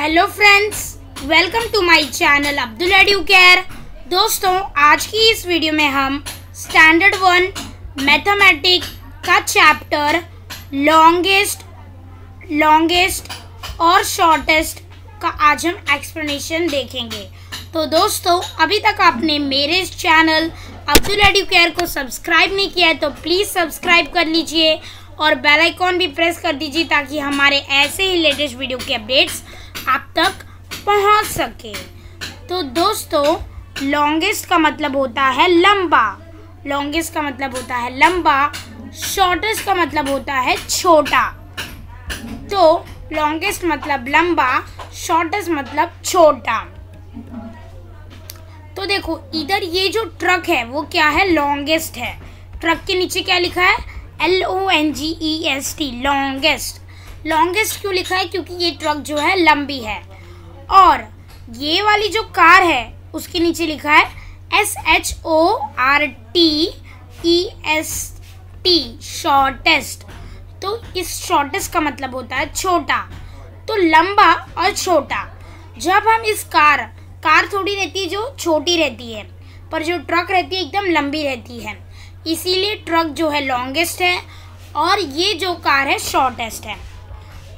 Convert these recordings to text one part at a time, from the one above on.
hello friends welcome to my channel Abdul Edu Care दोस्तों आज की इस वीडियो में हम स्टैंडर्ड वन मैथमेटिक का चैप्टर लॉन्गेस्ट लॉन्गेस्ट और शॉर्टेस्ट का आज हम एक्सप्लेनेशन देखेंगे तो दोस्तों अभी तक आपने मेरे इस चैनल अब्दुल एड्यू केयर को सब्सक्राइब नहीं किया है तो प्लीज़ सब्सक्राइब कर लीजिए और बेलाइकॉन भी प्रेस कर दीजिए ताकि हमारे ऐसे ही लेटेस्ट वीडियो के अपडेट्स आप तक पहुंच सके तो दोस्तों लॉन्गेस्ट का मतलब होता है लंबा लॉन्गेस्ट का मतलब होता है लंबा शॉर्टेस्ट का मतलब होता है छोटा तो लॉन्गेस्ट मतलब लंबा शॉर्टेस्ट मतलब छोटा तो देखो इधर ये जो ट्रक है वो क्या है लॉन्गेस्ट है ट्रक के नीचे क्या लिखा है L O N G E S T longest longest क्यों लिखा है क्योंकि ये ट्रक जो है लंबी है और ये वाली जो कार है उसके नीचे लिखा है S H O R T E S T shortest तो इस शॉर्टेस्ट का मतलब होता है छोटा तो लंबा और छोटा जब हम इस कार कार थोड़ी रहती है जो छोटी रहती है पर जो ट्रक रहती है एकदम लंबी रहती है इसीलिए ट्रक जो है लॉन्गेस्ट है और ये जो कार है शॉर्टेस्ट है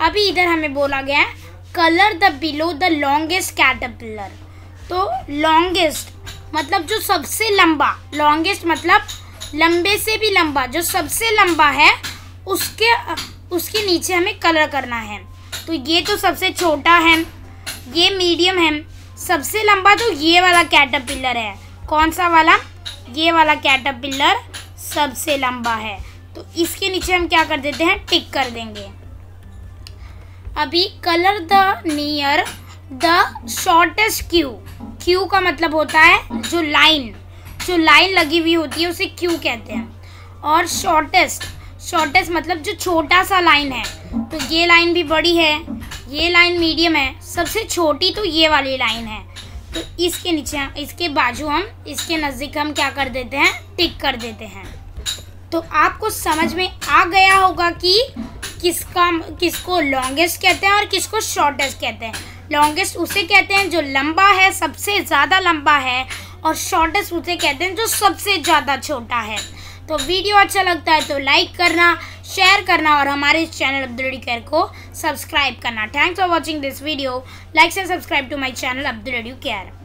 अभी इधर हमें बोला गया है colour the below the longest caterpillar तो लॉन्गेस्ट मतलब जो सबसे लंबा लॉन्गेस्ट मतलब लंबे से भी लंबा जो सबसे लंबा है उसके उसके नीचे हमें कलर करना है तो ये तो सबसे छोटा है ये मीडियम है सबसे लंबा तो ये वाला कैटरपिलर है कौन सा वाला ये वाला कैटरपिलर सबसे लंबा है तो इसके नीचे हम क्या कर देते हैं टिक कर देंगे अभी colour the near the shortest क्यू क्यू का मतलब होता है जो लाइन जो लाइन लगी हुई होती है उसे क्यू कहते हैं और शॉर्टेस्ट शॉर्टेस्ट मतलब जो छोटा सा लाइन है तो ये लाइन भी बड़ी है ये लाइन मीडियम है सबसे छोटी तो ये वाली लाइन है तो इसके नीचे इसके बाजू हम इसके नज़दीक हम क्या कर देते हैं टिक कर देते हैं तो आपको समझ में आ गया होगा कि किसका किसको लॉन्गेस्ट कहते हैं और किसको शॉर्टेस्ट कहते हैं लॉन्गेस्ट उसे कहते हैं जो लंबा है सबसे ज़्यादा लंबा है और शॉर्टेस्ट उसे कहते हैं जो सबसे ज़्यादा छोटा है तो वीडियो अच्छा लगता है तो लाइक करना शेयर करना और हमारे चैनल अब्दुल केयर को सब्सक्राइब करना thanks for watching this video likes and subscribe to my channel Abdul care